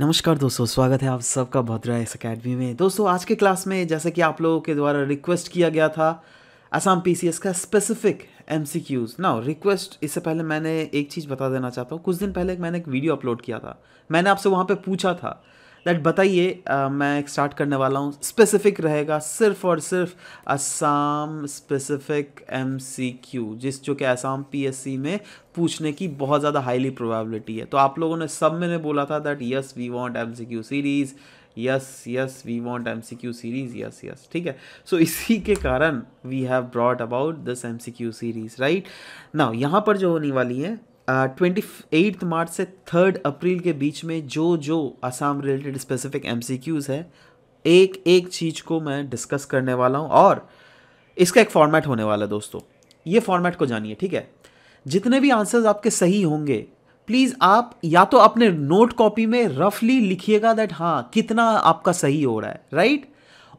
नमस्कार दोस्तों स्वागत है आप सबका भद्रा एस अकेडमी में दोस्तों आज के क्लास में जैसे कि आप लोगों के द्वारा रिक्वेस्ट किया गया था असम पीसीएस का स्पेसिफिक एमसीक्यूज नाउ रिक्वेस्ट इससे पहले मैंने एक चीज़ बता देना चाहता हूँ कुछ दिन पहले मैंने एक वीडियो अपलोड किया था मैंने आपसे वहाँ पर पूछा था दैट बताइए मैं स्टार्ट करने वाला हूँ स्पेसिफिक रहेगा सिर्फ और सिर्फ असम स्पेसिफिक एम जिस जो कि असम पी में पूछने की बहुत ज़्यादा हाईली प्रोबेबिलिटी है तो आप लोगों ने सब में बोला था that yes we want M series yes yes we want M C Q series yes yes ठीक है सो so, इसी के कारण we have brought about this M C Q series right ना यहाँ पर जो होने वाली है ट्वेंटी एट्थ मार्च से थर्ड अप्रैल के बीच में जो जो आसाम रिलेटेड स्पेसिफिक एम है एक एक चीज़ को मैं डिस्कस करने वाला हूँ और इसका एक फॉर्मेट होने वाला है दोस्तों ये फॉर्मेट को जानिए ठीक है जितने भी आंसर्स आपके सही होंगे प्लीज़ आप या तो अपने नोट कॉपी में रफली लिखिएगा दैट हाँ कितना आपका सही हो रहा है राइट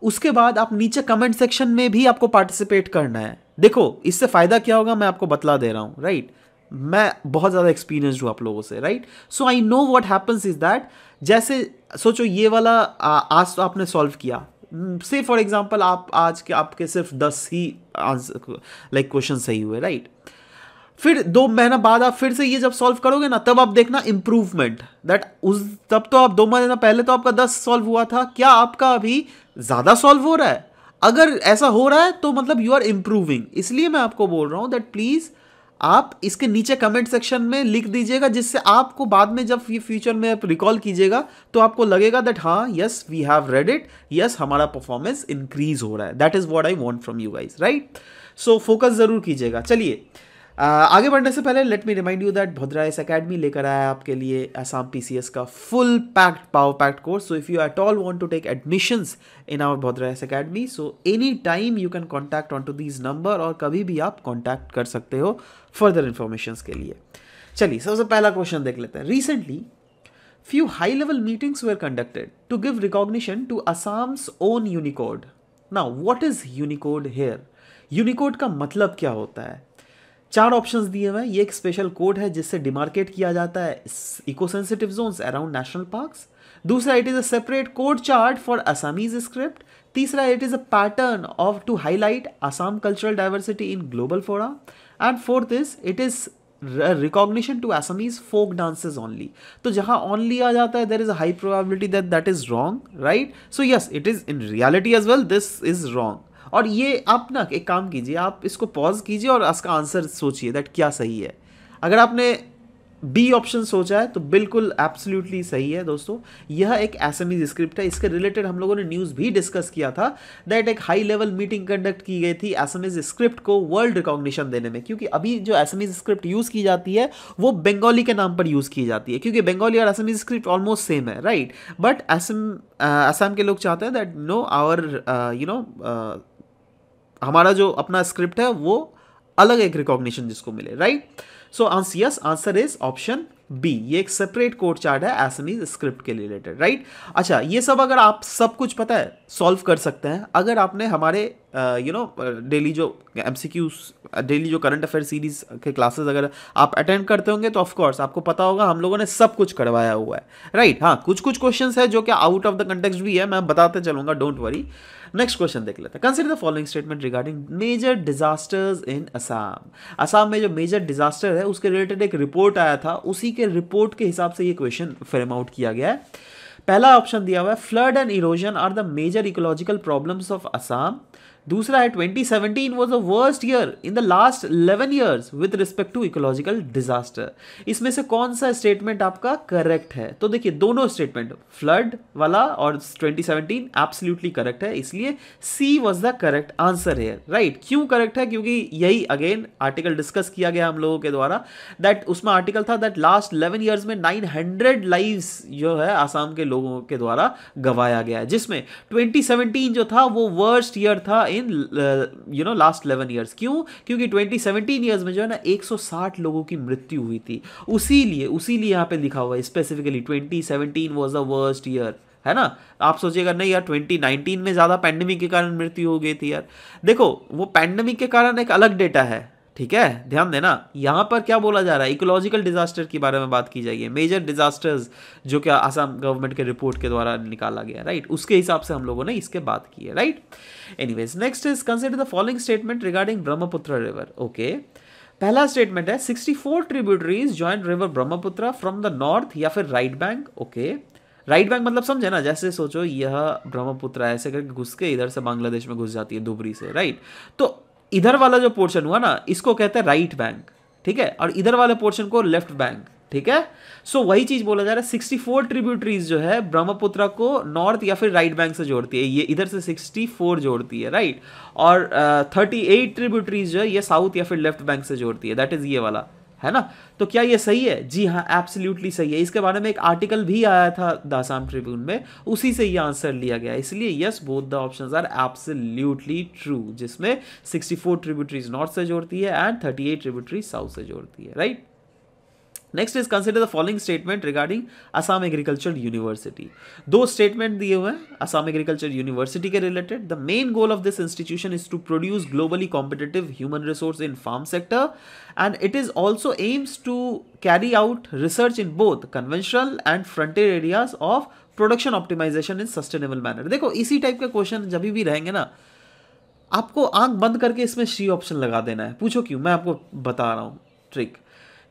उसके बाद आप नीचे कमेंट सेक्शन में भी आपको पार्टिसिपेट करना है देखो इससे फ़ायदा क्या होगा मैं आपको बतला दे रहा हूँ राइट right? मैं बहुत ज़्यादा एक्सपीरियंस हूँ आप लोगों से right so I know what happens is that जैसे सोचो ये वाला आ, आज तो आपने सॉल्व किया से फॉर एग्जाम्पल आप आज के आपके सिर्फ दस ही लाइक क्वेश्चन सही हुए राइट फिर दो महीना बाद आप फिर से ये जब सॉल्व करोगे ना तब आप देखना इम्प्रूवमेंट दैट उस तब तो आप दो महीना पहले तो आपका दस सॉल्व हुआ था क्या आपका अभी ज़्यादा सॉल्व हो रहा है अगर ऐसा हो रहा है तो मतलब यू आर इम्प्रूविंग इसलिए मैं आपको बोल रहा हूँ दैट प्लीज़ आप इसके नीचे कमेंट सेक्शन में लिख दीजिएगा जिससे आपको बाद में जब ये फ्यूचर में आप रिकॉल कीजिएगा तो आपको लगेगा दैट हाँ yes we have read it yes हमारा परफॉर्मेंस इंक्रीज हो रहा है that is what I want from you guys right so focus जरूर कीजिएगा चलिए Uh, आगे बढ़ने से पहले let me remind you that Bhadra's S academy लेकर आया है आपके लिए असम पीसीएस का full packed power packed course so if you at all want to take admissions in our Bhadra S academy so any time you can contact on to these number और कभी भी आप कॉन्टैक्ट कर सकते हो फर्दर इन्फॉर्मेशन के लिए चलिए सबसे पहला क्वेश्चन देख लेते हैं recently few high level meetings were conducted to give recognition to Assam's own Unicode ना what is Unicode here Unicode का मतलब क्या होता है चार ऑप्शंस दिए हुए हैं ये एक स्पेशल कोड है जिससे डिमार्केट किया जाता है eco sensitive zones around national park दूसरा it is a separate code chart for Assamese script तीसरा it is a pattern of to highlight Assam cultural diversity in global fora and fourth is it is recognition to Assamese folk dances only तो जहाँ only आ जाता है there is a high probability that that is wrong right so yes it is in reality as well this is wrong और ये आप ना एक काम कीजिए आप इसको पॉज कीजिए और इसका आंसर सोचिए दैट क्या सही है अगर आपने बी ऑप्शन सोचा है तो बिल्कुल एब्सोल्युटली सही है दोस्तों यह एक एसएमई स्क्रिप्ट है इसके रिलेटेड हम लोगों ने न्यूज़ भी डिस्कस किया था दैट एक हाई लेवल मीटिंग कंडक्ट की गई थी एसएमई स्क्रिप्ट को वर्ल्ड रिकॉग्निशन देने में क्योंकि अभी जो एसएमई स्क्रिप्ट यूज़ की जाती है वो बंगाली के नाम पर यूज़ की जाती है क्योंकि बंगाली और एसएमई स्क्रिप्ट ऑलमोस्ट सेम है राइट बट असम असम के लोग चाहते हैं that no our you know हमारा जो अपना स्क्रिप्ट है वो अलग एक रिकॉग्निशन जिसको मिले right so answer yes answer is option B ये एक सेपरेट कोड चार्ट है एसमीज स्क्रिप्ट के रिलेटेड राइट अच्छा ये सब अगर आप सब कुछ पता है सॉल्व कर सकते हैं अगर आपने हमारे यू नो डेली जो एम डेली जो करंट अफेयर सीरीज के क्लासेस अगर आप अटेंड करते होंगे तो ऑफकोर्स आपको पता होगा हम लोगों ने सब कुछ करवाया हुआ है राइट right? हाँ कुछ कुछ क्वेश्चंस है जो कि आउट ऑफ द कंटेक्स्ट भी है मैं बताते चलूँगा डोंट वरी नेक्स्ट क्वेश्चन देख लेते हैं consider the following statement regarding major disasters in Assam Assam में जो मेजर डिजास्टर है उसके रिलेटेड एक रिपोर्ट आया था उसी के रिपोर्ट के हिसाब से ये क्वेश्चन फ्रेम आउट किया गया है पहला ऑप्शन दिया हुआ है flood and erosion are the major ecological problems of Assam दूसरा है 2017 was the worst year in the last 11 years with respect to ecological disaster इसमें से कौन सा स्टेटमेंट आपका करेक्ट है तो देखिए दोनों स्टेटमेंट फ्लड वाला और 2017 एब्सोल्यूटली करेक्ट है इसलिए C was the correct answer है राइट क्यों करेक्ट है क्योंकि यही अगेन आर्टिकल डिस्कस किया गया हम लोगों के द्वारा दैट उसमें आर्टिकल था दैट लास्ट इलेवन ईयर्स में नाइन हंड्रेड लाइव जो है आसाम के लोगों के द्वारा गवाया गया जिसमें सेवनटीन जो था वो वर्स्ट ईयर था in in you know last eleven years क्यों क्योंकि ट्वेंटी 2017 ईयर्स में जो है ना एक सौ साठ लोगों की मृत्यु हुई थी उसी लिए उसी लिए यहाँ पे लिखा हुआ है specifically twenty 2017 was the worst year है ना आप सोचिएगा नहीं यार 2019 में ज़्यादा पैंडेमिक के कारण मृत्यु हो गई थी यार देखो वो पैंडेमिक के कारण एक अलग डेटा है ठीक है ध्यान देना यहाँ पर क्या बोला जा रहा है इकोलॉजिकल डिजास्टर के बारे में बात की जाएगी मेजर डिजास्टर्स जो क्या आसाम गवर्नमेंट के रिपोर्ट के द्वारा निकाला गया राइट उसके हिसाब से हम लोगों ने इसके बात की है right anyways next is consider the following statement regarding Brahmaputra river okay पहला स्टेटमेंट है sixty four tributaries joint river Brahmaputra from the north या फिर right bank okay right bank मतलब समझे ना जैसे सोचो यह ब्रह्मपुत्र ऐसे करके घुस के इधर से बांग्लादेश में घुस जाती है दुबरी से राइट तो इधर वाला जो पोर्शन हुआ ना इसको कहते हैं राइट बैंक ठीक है और इधर वाले पोर्शन को लेफ्ट बैंक ठीक है सो so, वही चीज बोला जा रहा है सिक्सटी फोर ट्रिब्यूटरीज जो है ब्रह्मपुत्र को नॉर्थ या फिर राइट बैंक से जोड़ती है ये इधर से सिक्सटी फोर जोड़ती है राइट और थर्टी एट ट्रिब्यूटरीज जो है ये साउथ या फिर लेफ्ट बैंक से जोड़ती है दैट इज ये वाला है ना तो क्या ये सही है जी हाँ एब्सोल्युटली सही है इसके बारे में एक आर्टिकल भी आया था द आसाम ट्रिब्यून में उसी से ये आंसर लिया गया इसलिए yes both the options are absolutely true जिसमें 64 ट्रिब्यूटरीज नॉर्थ से जोड़ती है एंड 38 ट्रिब्यूटरीज साउथ से जोड़ती है right right? Next is consider the following statement regarding Assam agriculture university दो स्टेटमेंट दिए हुए हैं असम एग्रीकल्चर यूनिवर्सिटी के related the main goal of this institution is to produce globally competitive human resource in farm sector and it is also aims to carry out research in both conventional and frontier areas of production optimization in sustainable manner देखो इसी type के question जब भी रहेंगे ना आपको आंख बंद करके इसमें सी ऑप्शन लगा देना है पूछो क्यों मैं आपको बता रहा हूँ ट्रिक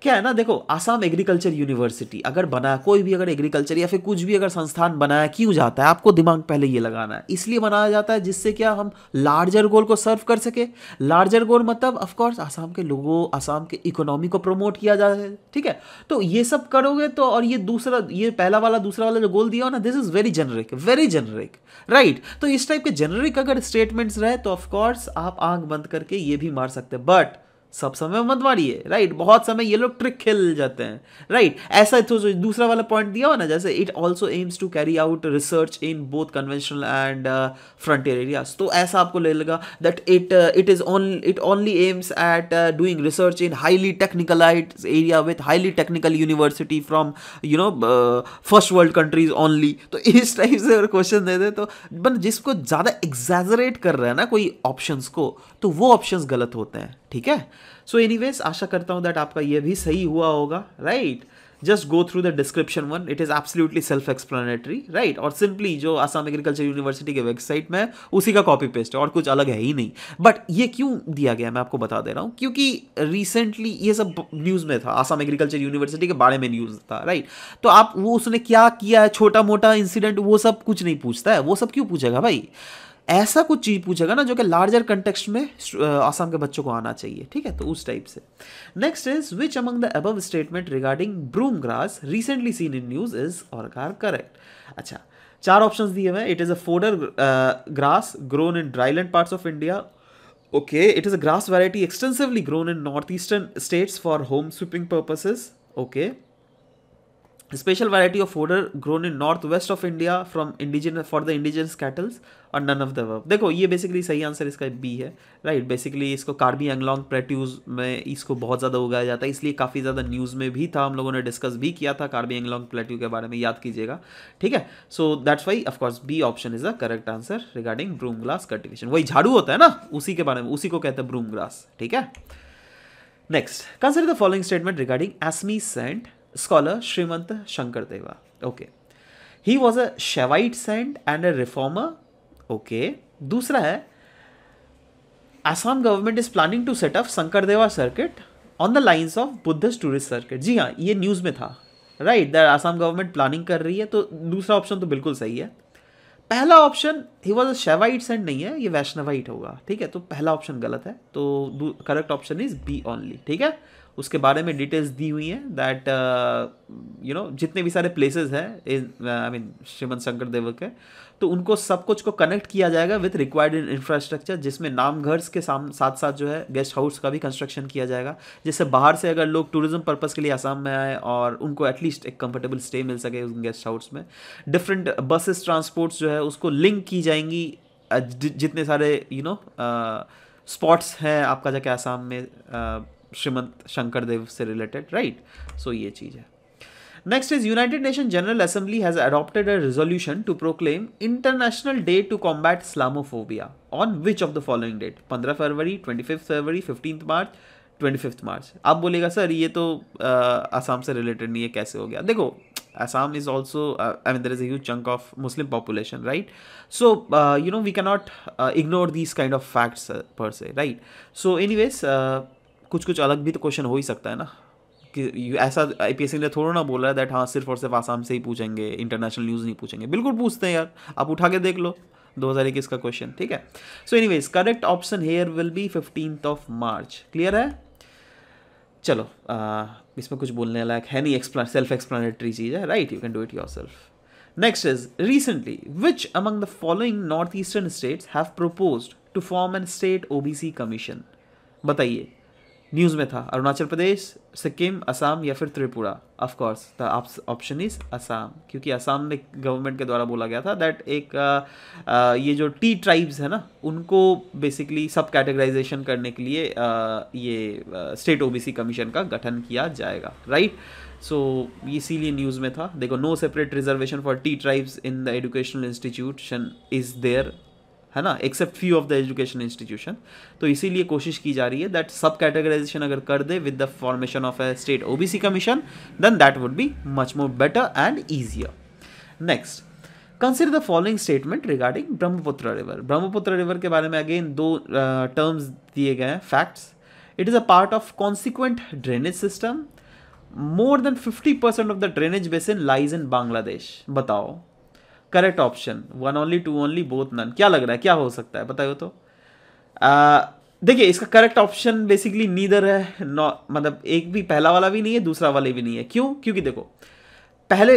क्या है ना देखो आसाम एग्रीकल्चर यूनिवर्सिटी अगर बना कोई भी अगर एग्रीकल्चर या फिर कुछ भी अगर संस्थान बनाया क्यों जाता है आपको दिमाग पहले ये लगाना है इसलिए बनाया जाता है जिससे क्या हम लार्जर गोल को सर्व कर सके लार्जर गोल मतलब ऑफकोर्स आसाम के लोगों आसाम के इकोनॉमी को प्रमोट किया जा सके ठीक है तो ये सब करोगे तो और ये दूसरा ये पहला वाला दूसरा वाला जो गोल दिया हो ना this is very generic very generic right तो इस टाइप के जनरिक अगर स्टेटमेंट्स रहे तो ऑफकोर्स आप आंख बंद करके ये भी मार सकते हैं बट सब समय मत मारिए राइट बहुत समय ये लोग ट्रिक खेल जाते हैं राइट ऐसा तो दूसरा वाला पॉइंट दिया हुआ ना जैसे it also aims to carry out research in both conventional and frontier areas तो ऐसा आपको ले लेगा that it it is it only aims at doing research in highly technical area with highly technical university from you know first world countries only तो इस type से अगर question दे दे तो बन जिसको ज़्यादा एग्जैजरेट कर रहा है ना कोई ऑप्शंस को तो वो ऑप्शंस गलत होते हैं ठीक है सो एनीवेज आशा करता हूँ दैट आपका यह भी सही हुआ होगा right just go through the description one it is absolutely self explanatory right और सिंपली जो आसाम एग्रीकल्चर यूनिवर्सिटी के वेबसाइट में उसी का कॉपी पेस्ट है और कुछ अलग है ही नहीं बट ये क्यों दिया गया मैं आपको बता दे रहा हूँ क्योंकि रिसेंटली ये सब न्यूज़ में था आसाम एग्रीकल्चर यूनिवर्सिटी के बारे में न्यूज़ था राइट right? तो आप वो उसने क्या किया है छोटा मोटा इंसिडेंट वो सब कुछ नहीं पूछता है वो सब क्यों पूछेगा भाई ऐसा कुछ चीज़ पूछेगा ना जो कि लार्जर कंटेक्स्ट में आसाम के बच्चों को आना चाहिए ठीक है तो उस टाइप से next is which among the above statement regarding broom grass recently seen in news is और कार करेक्ट अच्छा चार ऑप्शंस दिए हुए it is a fodder grass grown in dryland parts of India okay it is a grass variety extensively grown in north eastern states for home sweeping purposes okay special variety of fodder grown in north west of India from indigenous for the indigenous kettles और none of the above देखो ये basically सही answer इसका B है right right? Basically इसको Karbi Anglong plateaus में इसको बहुत ज़्यादा उगाया जाता है इसलिए काफ़ी ज़्यादा न्यूज़ में भी था हम लोगों ने डिस्कस भी किया था कार्बी एंगलोंग प्लेट्यू के बारे में याद कीजिएगा ठीक है so that's why of course B option is the correct answer regarding broom grass cultivation वही झाड़ू होता है ना उसी के बारे में उसी को कहते हैं ब्रूम ग्रास ठीक है next consider the following statement regarding Assamese saint scholar Srimanta Shankardeva. Okay. He was a Shaivite saint and a reformer. Okay. दूसरा है Assam government is planning to set up Deva circuit on the lines of Buddhist tourist circuit जी हाँ ये news में था right that Assam government planning कर रही है तो दूसरा ऑप्शन तो बिल्कुल सही है पहला ऑप्शन ही वॉज शेवाइट सेंड नहीं है ये वैष्णवाइट होगा ठीक है तो पहला ऑप्शन गलत है तो correct option is B only ठीक है उसके बारे में डिटेल्स दी हुई हैं दैट यू नो जितने भी सारे प्लेसेस हैं आई मीन श्रीमंत शंकर देव के तो उनको सब कुछ को कनेक्ट किया जाएगा विथ रिक्वायर्ड इंफ्रास्ट्रक्चर जिसमें नाम घर के साम साथ साथ जो है गेस्ट हाउस का भी कंस्ट्रक्शन किया जाएगा जिससे बाहर से अगर लोग टूरिज्म पर्पज़ के लिए आसाम में आए और उनको एटलीस्ट एक कंफर्टेबल स्टे मिल सके उन गेस्ट हाउस में डिफरेंट बसेस ट्रांसपोर्ट्स जो है उसको लिंक की जाएंगी uh, जितने सारे यू नो स्पॉट्स हैं आपका जाके आसाम में uh, श्रीमंत शंकर देव से रिलेटेड राइट सो ये चीज़ है next is United Nation General Assembly has adopted a resolution to proclaim international day to combat Islamophobia on which of the following date पंद्रह फरवरी ट्वेंटी फिफ्थ फरवरी fifteenth March twenty fifth March आप बोलेगा sir ये तो आसाम से related नहीं है कैसे हो गया देखो Assam is also I mean mean, is अज chunk of Muslim population right so you know we cannot ignore these kind of facts per se right so any ways कुछ कुछ अलग भी तो क्वेश्चन हो ही सकता है ना कि ऐसा आई पी ने थोड़ा ना बोला है दैट हाँ सिर्फ और सिर्फ आसाम से ही पूछेंगे इंटरनेशनल न्यूज़ नहीं पूछेंगे बिल्कुल पूछते हैं यार आप उठा के देख लो दो हज़ार इक्कीस का क्वेश्चन ठीक है so anyways correct option here will be fifteenth of March clear है चलो आ, इसमें कुछ बोलने लायक है नहीं एक्सप्ला सेल्फ एक्सप्लानेटरी चीज़ है right you can do it yourself which among the following north eastern states have states to form an state O B C commission बताइए न्यूज़ में था अरुणाचल प्रदेश सिक्किम असम या फिर Tripura of course the option is Assam क्योंकि असम में government के द्वारा बोला गया था दैट एक आ, आ, ये जो टी ट्राइब्स है ना उनको बेसिकली सब कैटेगराइजेशन करने के लिए आ, ये स्टेट ओबीसी कमीशन का गठन किया जाएगा राइट सो इसीलिए न्यूज़ में था देखो no separate reservation for tea tribes in the educational institution is there है ना except few of the education institution तो इसीलिए कोशिश की जा रही है दैट सब कैटेगराइजेशन अगर कर दे with the formation of a state OBC commission then that would be much more better and easier next consider the following statement regarding Brahmaputra river Brahmaputra river के बारे में अगेन दो टर्म्स uh, दिए गए हैं facts it is a part of consequent drainage system more than fifty percent of the drainage basin lies in Bangladesh बताओ correct option one only two only both none क्या लग रहा है क्या हो सकता है बताए तो देखिए इसका करेक्ट ऑप्शन बेसिकली नीदर है नॉ मतलब एक भी पहला वाला भी नहीं है दूसरा वाले भी नहीं है क्यों क्योंकि देखो पहले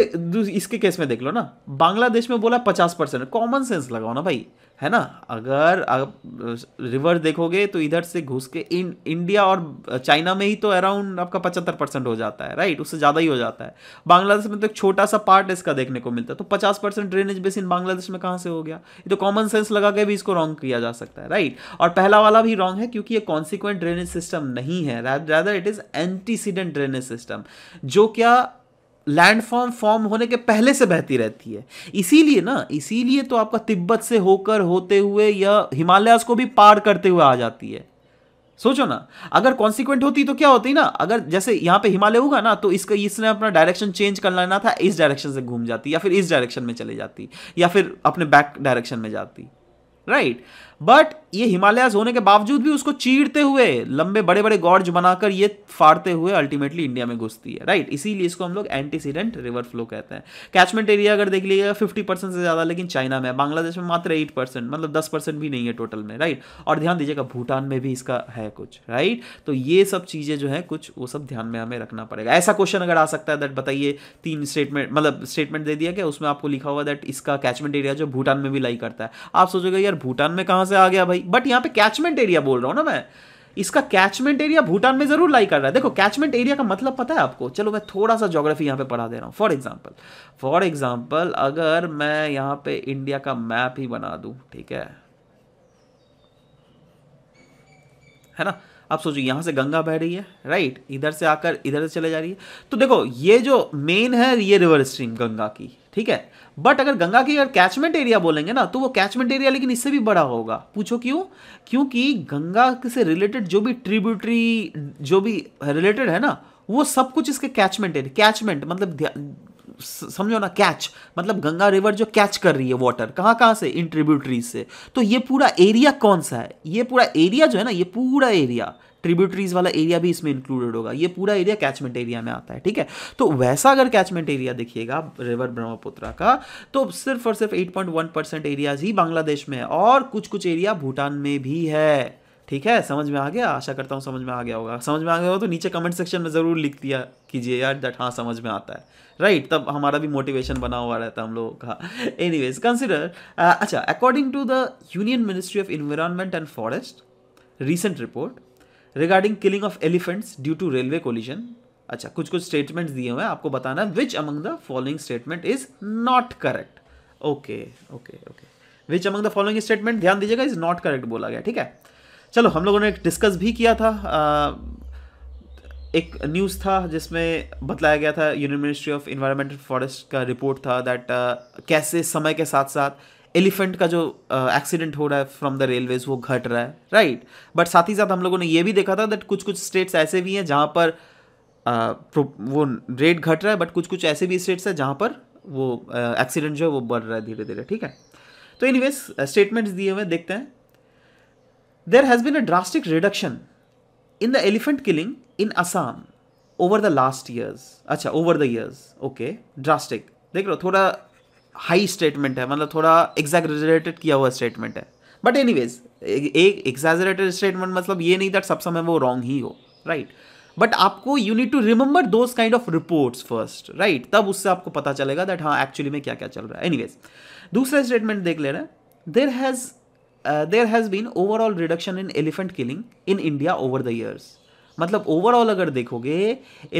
इसके केस में देख लो ना बांग्लादेश में बोला पचास परसेंट कॉमन सेंस लगाओ ना भाई है ना अगर आप रिवर्स देखोगे तो इधर से घुस के इन इंडिया और चाइना में ही तो अराउंड आपका पचहत्तर परसेंट हो जाता है राइट उससे ज़्यादा ही हो जाता है बांग्लादेश में तो एक छोटा सा पार्ट इसका देखने को मिलता है तो पचास परसेंट ड्रेनेज बेसिन बांग्लादेश में कहाँ से हो गया ये तो कॉमन सेंस लगा के भी इसको रॉन्ग किया जा सकता है राइट और पहला वाला भी रॉन्ग है क्योंकि ये कॉन्सिक्वेंट ड्रेनेज सिस्टम नहीं है rather it is antecedent drainage system जो क्या लैंडफॉर्म फॉर्म होने के पहले से बहती रहती है इसीलिए ना इसीलिए तो आपका तिब्बत से होकर होते हुए यह हिमालयस को भी पार करते हुए आ जाती है सोचो ना अगर कॉन्सिक्वेंट होती तो क्या होती ना अगर जैसे यहाँ पे हिमालय होगा ना तो इसका इसने अपना डायरेक्शन चेंज कर लेना था इस डायरेक्शन से घूम जाती या फिर इस डायरेक्शन में चले जाती या फिर अपने बैक डायरेक्शन में जाती राइट बट ये हिमालयाज होने के बावजूद भी उसको चीरते हुए लंबे बड़े बड़े गॉर्ज बनाकर ये फाड़ते हुए अल्टीमेटली इंडिया में घुसती है राइट इसीलिए इसको हम लोग एंटीसीडेंट रिवर फ्लो कहते हैं कैचमेंट एरिया अगर देख लीजिएगा फिफ्टी परसेंट से ज़्यादा लेकिन चाइना में बांग्लादेश में मात्र एट परसेंट मतलब दस परसेंट भी नहीं है टोटल में राइट और ध्यान दीजिएगा भूटान में भी इसका है कुछ राइट तो ये सब चीज़ें जो है कुछ वो सब ध्यान में हमें रखना पड़ेगा ऐसा क्वेश्चन अगर आ सकता है दैट बताइए तीन स्टेटमेंट मतलब स्टेटमेंट दे दिया गया उसमें आपको लिखा हुआ दैट इसका कैचमेंट एरिया जो भूटान में भी लाई करता है आप सोचोगे यार भूटान में कहाँ से आ गया भाई नहीं बट यहाँ पे कैचमेंट एरिया बोल रहा हूँ ना मैं इसका कैचमेंट एरिया भूटान में जरूर लाई कर रहा है देखो कैचमेंट एरिया का मतलब पता है आपको चलो मैं थोड़ा सा ज्योग्राफी यहाँ पे पढ़ा दे रहा हूँ फॉर एग्जाम्पल फॉर एग्जाम्पल अगर मैं यहाँ पे इंडिया का मैप ही बना दू ठीक है है ना आप सोचो यहां से गंगा बह रही है राइट इधर से आकर इधर से चले जा रही है तो देखो ये जो मेन है ये रिवर स्ट्रीम गंगा की ठीक है बट अगर गंगा की अगर कैचमेंट एरिया बोलेंगे ना तो वो कैचमेंट एरिया लेकिन इससे भी बड़ा होगा पूछो क्यों क्योंकि गंगा से रिलेटेड जो भी ट्रिब्यूटरी जो भी रिलेटेड है ना वो सब कुछ इसके कैचमेंट एरिया कैचमेंट मतलब समझो ना कैच मतलब गंगा रिवर जो कैच कर रही है वाटर कहाँ कहाँ से इन ट्रिब्यूटरी से तो ये पूरा एरिया कौन सा है ये पूरा एरिया जो है ना ये पूरा एरिया ट्रिब्यूटरीज वाला एरिया भी इसमें इंक्लूडेड होगा ये पूरा एरिया कैचमेंट एरिया में आता है ठीक है तो वैसा अगर कैचमेंट एरिया देखिएगा रिवर ब्रह्मपुत्रा का तो सिर्फ और सिर्फ 8.1 परसेंट एरियाज ही बांग्लादेश में है और कुछ कुछ एरिया भूटान में भी है ठीक है समझ में आ गया आशा करता हूँ समझ में आ गया होगा समझ में आ गया हो तो नीचे कमेंट सेक्शन में ज़रूर लिख दिया कीजिए यार दैट हाँ समझ में आता है राइट right, तब हमारा भी मोटिवेशन बना हुआ रहता है हम लोगों का एनी वेज कंसिडर अच्छा according to the union ministry of environment and forest recent report regarding killing of elephants due to railway collision अच्छा कुछ कुछ स्टेटमेंट्स दिए हुए हैं आपको बताना which among the following statement is not correct okay okay okay which among the following statement ध्यान दीजिएगा इज नॉट करेक्ट बोला गया ठीक है चलो हम लोगों ने डिस्कस भी किया था एक न्यूज़ था जिसमें बताया गया था union ministry of environmental forest का रिपोर्ट था दैट कैसे समय के साथ साथ एलिफेंट का जो एक्सीडेंट हो रहा है फ्रॉम द रेलवेज वो घट रहा है राइट बट साथ ही साथ हम लोगों ने ये भी देखा था दैट कुछ कुछ स्टेट्स ऐसे भी हैं जहाँ पर वो रेट घट रहा है बट कुछ कुछ ऐसे भी स्टेट्स हैं जहाँ पर वो एक्सीडेंट जो है वो बढ़ रहा है धीरे धीरे ठीक है तो वेज स्टेटमेंट्स दिए हुए देखते हैं there has been a drastic reduction in the elephant killing in Assam over the last years अच्छा over the years okay drastic देख लो थोड़ा हाई स्टेटमेंट है मतलब थोड़ा एग्जैगरेटेड किया हुआ स्टेटमेंट है बट एनी वेज एक एग्जैजरेटेड स्टेटमेंट मतलब ये नहीं दैट सब समय वो रॉन्ग ही हो राइट right? बट आपको you need to remember those kind of reports first right तब उससे आपको पता चलेगा दैट हाँ एक्चुअली में क्या क्या चल रहा है एनी वेज दूसरा स्टेटमेंट देख ले रहे हैं there has there has been overall reduction in elephant killing in India over the years मतलब ओवरऑल अगर देखोगे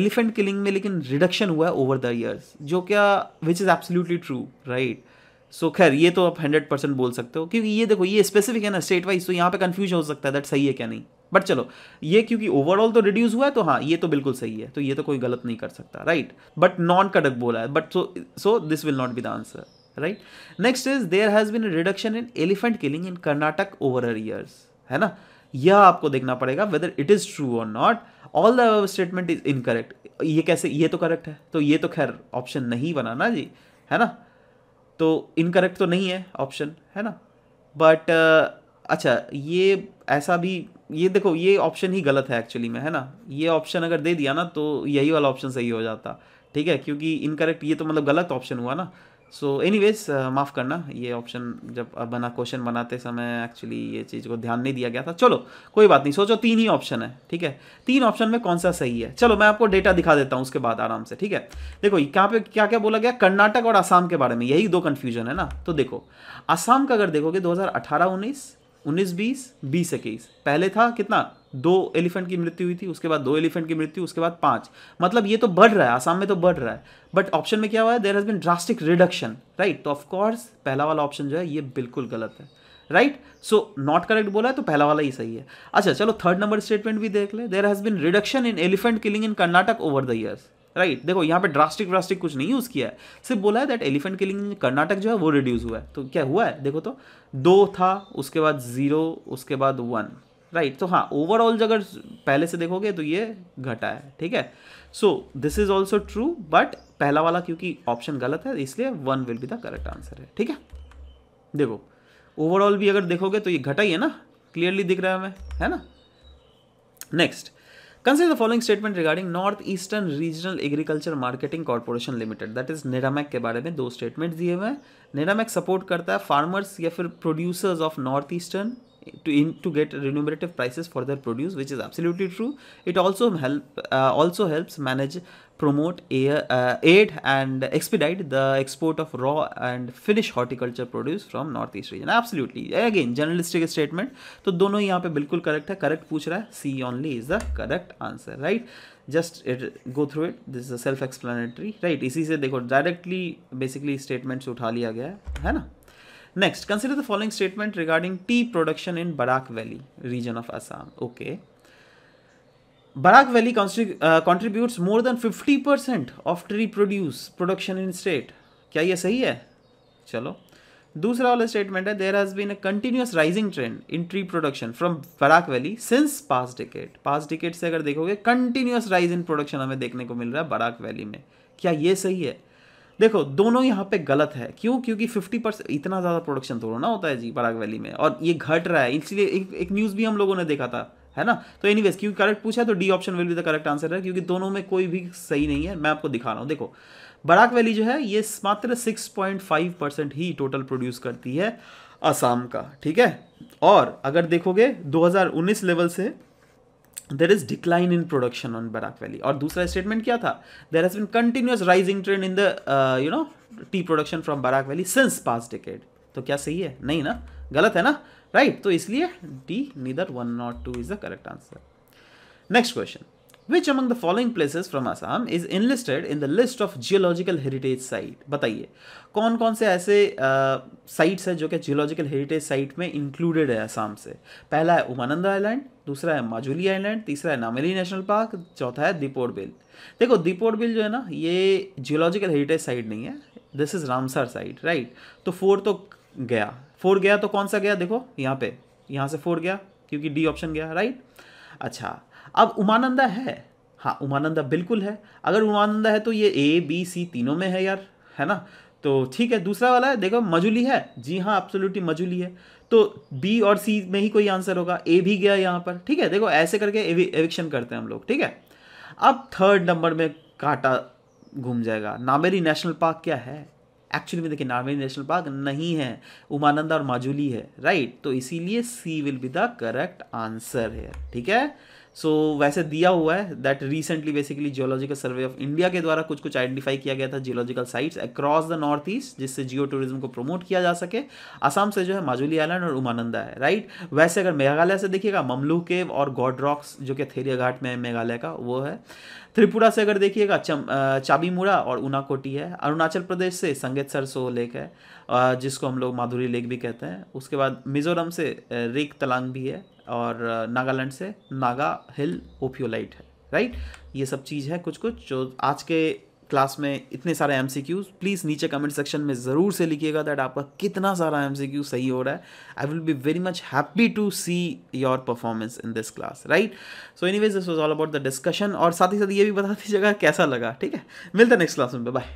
एलिफेंट किलिंग में लेकिन रिडक्शन हुआ है ओवर द ईयर्स जो क्या which is absolutely true right so खैर ये तो आप हंड्रेड परसेंट बोल सकते हो क्योंकि ये देखो ये स्पेसिफिक है ना स्टेट वाइज तो यहाँ पे कंफ्यूज हो सकता है दैट सही है क्या नहीं बट चलो ये क्योंकि ओवरऑल तो रिड्यूस हुआ है तो हाँ ये तो बिल्कुल सही है तो ये तो कोई गलत नहीं कर सकता राइट बट नॉन कडक बोला है but so so this will not be the answer right next is there has been reduction in elephant killing in Karnataka over uh years है ना यह आपको देखना पड़ेगा वेदर इट इज़ ट्रू और not all the statement is incorrect ये कैसे ये तो करेक्ट है तो ये तो खैर ऑप्शन नहीं बना ना जी है ना तो इनकरेक्ट तो नहीं है ऑप्शन है ना बट uh, अच्छा ये ऐसा भी ये देखो ये ऑप्शन ही गलत है एक्चुअली में है ना ये ऑप्शन अगर दे दिया ना तो यही वाला ऑप्शन सही हो जाता ठीक है क्योंकि इनकरेक्ट ये तो मतलब गलत ऑप्शन हुआ ना सो एनी वेज माफ़ करना ये ऑप्शन जब बना क्वेश्चन बनाते समय एक्चुअली ये चीज़ को ध्यान नहीं दिया गया था चलो कोई बात नहीं सोचो तीन ही ऑप्शन है ठीक है तीन ऑप्शन में कौन सा सही है चलो मैं आपको डेटा दिखा देता हूँ उसके बाद आराम से ठीक है देखो यहाँ पे क्या क्या बोला गया कर्नाटक और आसाम के बारे में यही दो कन्फ्यूजन है ना तो देखो आसाम का अगर देखोगे दो हज़ार अठारह उन्नीस उन्नीस बीस बीस इक्कीस पहले था कितना दो एलिफेंट की मृत्यु हुई थी उसके बाद दो एलिफेंट की मृत्यु उसके बाद पाँच मतलब ये तो बढ़ रहा है आसाम में तो बढ़ रहा है बट ऑप्शन में क्या हुआ है there has been drastic reduction right तो ऑफकोर्स पहला वाला ऑप्शन जो है ये बिल्कुल गलत है राइट सो नॉट करेक्ट बोला है तो पहला वाला ही सही है अच्छा चलो थर्ड नंबर स्टेटमेंट भी देख ले there has been reduction in elephant killing in Karnataka over the years right देखो यहाँ पे ड्रास्टिक ड्रास्टिक कुछ नहीं यूज़ किया है सिर्फ बोला है दैट एलिफेंट किलिंग कर्नाटक जो है वो रिड्यूस हुआ है तो क्या हुआ है देखो तो दो था उसके बाद जीरो उसके बाद वन राइट तो हाँ ओवरऑल अगर पहले से देखोगे तो ये घटा है ठीक है so this is also true but पहला वाला क्योंकि ऑप्शन गलत है इसलिए one will be the correct answer है ठीक है देखो ओवरऑल भी अगर देखोगे तो ये घटा ही है ना क्लियरली दिख रहा है हमें है ना next the following statement regarding north eastern regional agriculture marketing corporation limited that is NERAMAC के बारे में दो स्टेटमेंट दिए हुए हैं नेडामैक सपोर्ट करता है फार्मर्स या फिर producers of north eastern to in to get remunerative prices for their produce which is absolutely true it also help uh, also helps manage promote air, uh, aid and expedite the export of raw and finished horticulture produce from northeast region absolutely again journalistic statement तो दोनों yahan pe bilkul correct hai correct puch raha hai c only is the correct answer right just it go through it this is a self explanatory right isi se dekho directly basically statements utha liya gaya hai hai na next consider the following statement regarding tea production in Barak valley region of Assam okay Barak valley contribute more than fifty percent of tree produce production in state क्या यह सही है चलो दूसरा वाला स्टेटमेंट है there has been a continuous rising trend in tree production from Barak valley since past decade past decade से अगर देखोगे कंटिन्यूस राइज इन प्रोडक्शन हमें देखने को मिल रहा है बराक वैली में क्या यह सही है देखो दोनों यहाँ पे गलत है क्यों क्योंकि फिफ्टी परसेंट इतना ज़्यादा प्रोडक्शन थोड़ा ना होता है जी पराग वैली में और ये घट रहा है इसलिए एक, एक न्यूज़ भी हम लोगों ने देखा था है ना तो एनी वेज क्योंकि करेक्ट पूछा तो D option will be the correct answer है क्योंकि दोनों में कोई भी सही नहीं है मैं आपको दिखा रहा हूँ देखो बराक वैली जो है ये मात्र फाइव परसेंट ही टोटल प्रोड्यूस करती है असम का ठीक है और अगर देखोगे 2019 लेवल से there is decline in production on Barak valley और दूसरा स्टेटमेंट क्या था there has been continuous rising trend in the you know tea production from Barak valley since past decade तो क्या सही है नहीं ना गलत है ना राइट right? तो इसलिए D neither one not two is the correct answer next question which among the following places from Assam is enlisted in the list of geological heritage site बताइए कौन कौन से ऐसे साइट्स uh, हैं जो कि जियोलॉजिकल हेरिटेज साइट में included है आसाम से पहला है उमानंदा आइलैंड दूसरा है माजुली आइलैंड तीसरा है नामेली नेशनल पार्क चौथा है दीपोर बिल देखो दीपोर बिल जो है ना ये जियोलॉजिकल हेरिटेज साइट नहीं है this is Ramsar site right तो फोर तो गया फोर गया तो कौन सा गया देखो यहाँ पे यहाँ से फोर गया क्योंकि डी ऑप्शन गया राइट अच्छा अब उमानंदा है हाँ उमानंदा बिल्कुल है अगर उमानंदा है तो ये ए बी सी तीनों में है यार है ना तो ठीक है दूसरा वाला है देखो मजुली है जी हाँ एब्सोल्युटली मजूली है तो बी और सी में ही कोई आंसर होगा ए भी गया यहाँ पर ठीक है देखो ऐसे करके एविक्शन करते हैं हम लोग ठीक है अब थर्ड नंबर में काटा घूम जाएगा नामेरी नेशनल पार्क क्या है एक्चुअली में देखिए नामेरी नेशनल पार्क नहीं है उमानंदा और माजुली है राइट तो इसीलिए C will be the correct answer है ठीक है सो so, वैसे दिया हुआ है that recently basically geological survey of India के द्वारा कुछ कुछ आइडेंटिफाई किया गया था geological sites across the north east जिससे जियो टूरिज्म को प्रमोट किया जा सके आसाम से जो है माजुली आइलैंड और उमानंदा है राइट वैसे अगर मेघालय से देखिएगा ममलू केव और गॉड रॉक्स जो कि थेरिया घाट में है मेघालय का वो है त्रिपुरा से अगर देखिएगा चाबीमुड़ा और उनाकोटी है अरुणाचल प्रदेश से संगेत सरसो लेक है जिसको हम लोग माधुरी लेक भी कहते हैं उसके बाद मिजोरम से रेक तलांग भी है और नागालैंड से नागा हिल ओपियोलाइट है राइट ये सब चीज़ है कुछ कुछ जो आज के क्लास में इतने सारे एम प्लीज़ नीचे कमेंट सेक्शन में ज़रूर से लिखिएगा दैट आपका कितना सारा एम सही हो रहा है I will be very much happy to see your performance in this class right so any this was all about the discussion और साथ ही साथ ये भी बता दीजिएगा कैसा लगा ठीक है मिलता नेक्स्ट क्लास में बाय